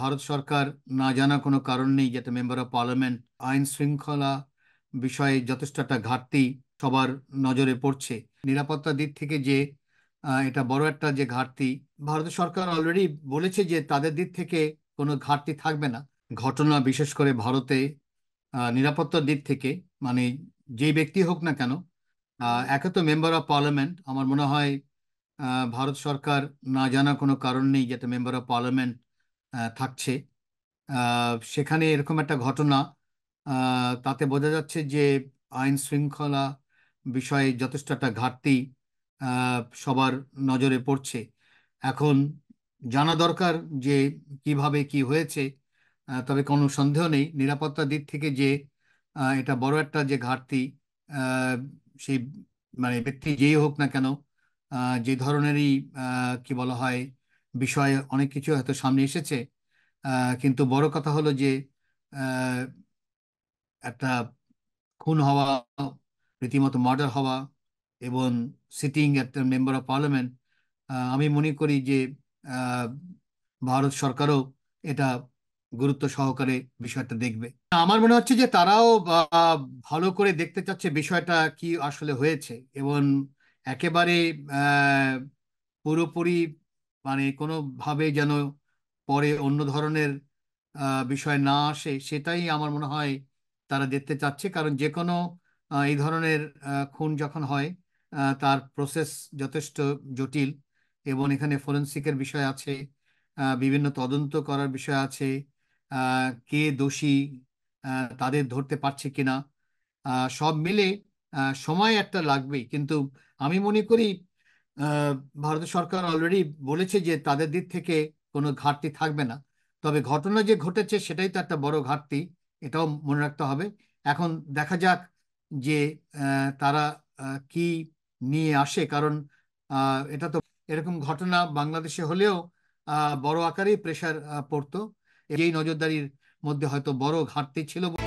ভারত সরকার না জানা কোনো কারণ নেই যাতে মেম্বার অফ পার্লামেন্ট আইন শৃঙ্খলা বিষয়ে যথেষ্ট একটা ঘাটতি সবার নজরে পড়ছে নিরাপত্তা দিক থেকে যে এটা বড় একটা যে ঘাটতি ভারত সরকার অলরেডি বলেছে যে তাদের দিক থেকে কোনো ঘাটতি থাকবে না ঘটনা বিশেষ করে ভারতে নিরাপত্তার দিক থেকে মানে যে ব্যক্তি হোক না কেন একে তো মেম্বার অফ পার্লামেন্ট আমার মনে হয় ভারত সরকার না জানা কোনো কারণ নেই যাতে মেম্বার অফ পার্লামেন্ট থাকছে সেখানে এরকম একটা ঘটনা তাতে বোঝা যাচ্ছে যে আইন শৃঙ্খলা বিষয়ে যথেষ্ট একটা ঘাটতি সবার নজরে পড়ছে এখন জানা দরকার যে কিভাবে কি হয়েছে তবে কোনো সন্দেহ নেই নিরাপত্তা দিক থেকে যে এটা বড় একটা যে ঘাটতি সেই মানে ব্যক্তি যেই হোক না কেন যে ধরনেরই কি বলা হয় বিষয়ে অনেক কিছু হয়তো সামনে এসেছে কিন্তু বড় কথা হলো যে একটা খুন হওয়া রীতিমতো মার্ডার হওয়া এবং সিটিং একটা মেম্বার অফ পার্লামেন্ট আমি মনে করি যে ভারত সরকারও এটা গুরুত্ব সহকারে বিষয়টা দেখবে আমার মনে হচ্ছে যে তারাও ভালো করে দেখতে চাচ্ছে বিষয়টা কি আসলে হয়েছে এবং একেবারে পুরোপুরি মানে কোনোভাবে যেন পরে অন্য ধরনের বিষয় না আসে সেটাই আমার মনে হয় তারা দেখতে চাচ্ছে কারণ যে কোনো এই ধরনের খুন যখন হয় তার প্রসেস যথেষ্ট জটিল এবং এখানে ফরেন্সিকের বিষয় আছে বিভিন্ন তদন্ত করার বিষয় আছে কে দোষী তাদের ধরতে পারছে কিনা সব মিলে সময় একটা লাগবেই কিন্তু আমি মনে করি ভারত সরকার অলরেডি বলেছে যে তাদের দিক থেকে কোনো ঘাটতি থাকবে না তবে ঘটনা যে ঘটেছে সেটাই তো একটা বড় ঘাটতি এটাও মনে রাখতে হবে এখন দেখা যাক যে তারা কি নিয়ে আসে কারণ এটা তো এরকম ঘটনা বাংলাদেশে হলেও বড় আকারেই প্রেশার পড়তো এই নজরদারির মধ্যে হয়তো বড় ঘাটতি ছিল